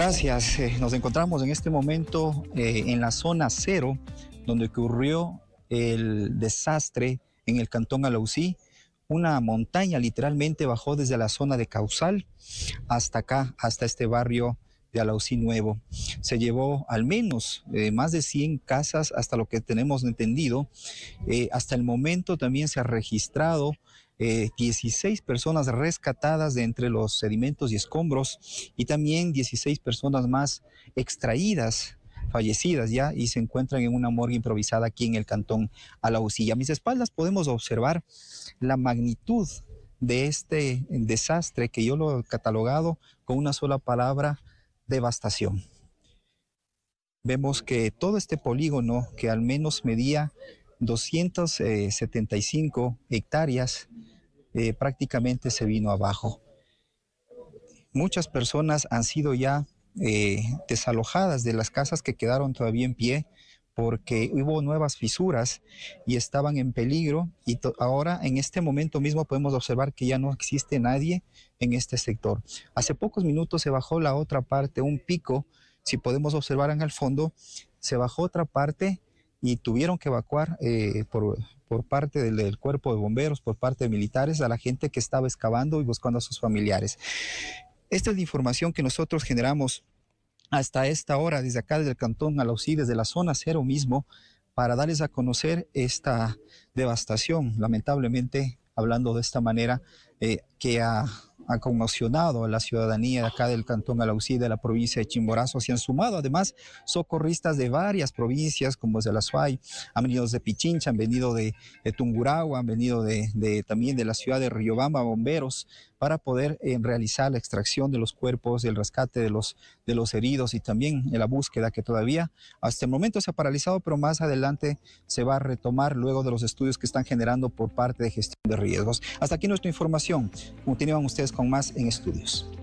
Gracias. Eh, nos encontramos en este momento eh, en la zona cero, donde ocurrió el desastre en el cantón Alausí. Una montaña literalmente bajó desde la zona de Causal hasta acá, hasta este barrio de Alausí Nuevo. Se llevó al menos eh, más de 100 casas, hasta lo que tenemos entendido. hasta el momento también se ha registrado 16 eh, personas rescatadas de entre los sedimentos y escombros y también 16 personas más extraídas fallecidas ya y se encuentran en una morgue improvisada aquí en el cantón Alausilla. A mis espaldas podemos observar la magnitud de este desastre que yo lo he catalogado con una sola palabra, devastación. Vemos que todo este polígono, que al menos medía 275 eh, hectáreas, eh, prácticamente se vino abajo. Muchas personas han sido ya eh, desalojadas de las casas que quedaron todavía en pie porque hubo nuevas fisuras y estaban en peligro y ahora en este momento mismo podemos observar que ya no existe nadie en este sector. Hace pocos minutos se bajó la otra parte, un pico, si podemos observar en el fondo, se bajó otra parte y tuvieron que evacuar eh, por por parte del, cuerpo de bomberos, por parte de militares, a la gente que estaba excavando y buscando a sus familiares. Esta es la información que nosotros generamos hasta esta hora, desde acá, desde el Cantón Alausí, desde la zona cero mismo, para darles a conocer esta devastación, lamentablemente, hablando de esta manera, eh, que ha ha conmocionado a la ciudadanía de acá del Cantón Alausí de la provincia de Chimborazo. Se han sumado además socorristas de varias provincias como es de la Suay, han venido de Pichincha, han venido de, Tunguragua, Tungurahua, han venido de, también de la ciudad de Riobamba, bomberos, para poder eh, realizar la extracción de los cuerpos, y el rescate de los, de los heridos y también en la búsqueda que todavía hasta el momento se ha paralizado, pero más adelante se va a retomar luego de los estudios que están generando por parte de gestión de riesgos. Hasta aquí nuestra información. Continúan ustedes con más en estudios.